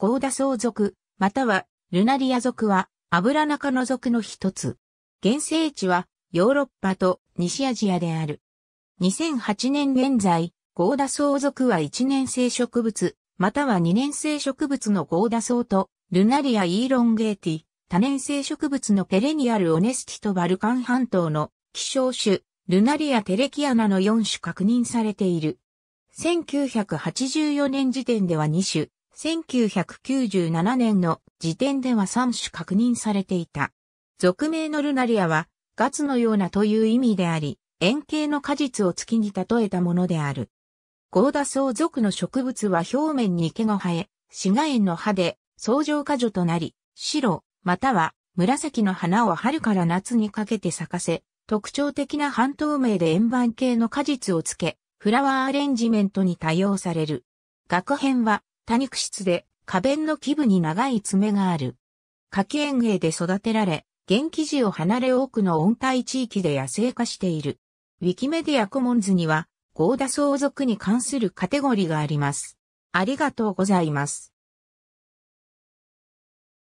ゴーダ相ウ族、またはルナリア族はアブラナカの族の一つ。原生地はヨーロッパと西アジアである。2008年現在、ゴーダ相ウ族は1年生植物、または2年生植物のゴーダ相と、ルナリア・イーロンゲーティ、多年生植物のペレニアル・オネスティとバルカン半島の希少種、ルナリア・テレキアナの4種確認されている。1984年時点では2種、1997年の時点では3種確認されていた。俗名のルナリアは、ガツのようなという意味であり、円形の果実を月に例えたものである。ゴーダ草属の植物は表面に毛が生え、紫外園の葉で草状果樹となり、白、または紫の花を春から夏にかけて咲かせ、特徴的な半透明で円盤形の果実をつけ、フラワーアレンジメントに多用される。学編は多肉質で、花弁の基部に長い爪がある。柿園芸で育てられ、現記事を離れ多くの温帯地域で野生化している。ウィキメディアコモンズには、ゴーダ相続に関するカテゴリーがあります。ありがとうございます。